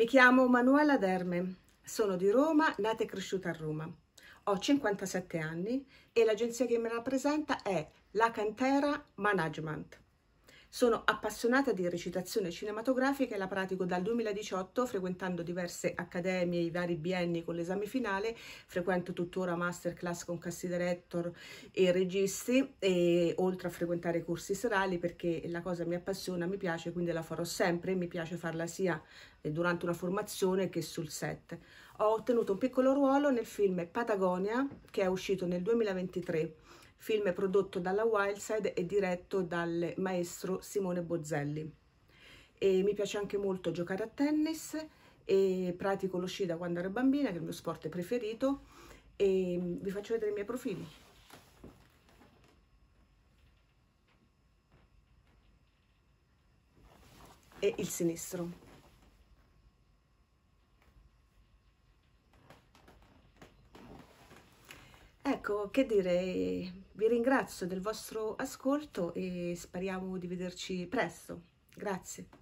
Mi chiamo Manuela Derme, sono di Roma, nata e cresciuta a Roma. Ho 57 anni e l'agenzia che mi rappresenta è La Cantera Management. Sono appassionata di recitazione cinematografica e la pratico dal 2018 frequentando diverse accademie, i vari bienni con l'esame finale, frequento tuttora masterclass con cassi director e registi e oltre a frequentare corsi serali perché la cosa mi appassiona, mi piace, quindi la farò sempre, mi piace farla sia eh, durante una formazione che sul set. Ho ottenuto un piccolo ruolo nel film Patagonia che è uscito nel 2023 film prodotto dalla Wildside e diretto dal maestro Simone Bozzelli. E mi piace anche molto giocare a tennis e pratico lo sci da quando ero bambina, che è il mio sport preferito, e vi faccio vedere i miei profili. E il sinistro. Ecco, che dire, vi ringrazio del vostro ascolto e speriamo di vederci presto. Grazie.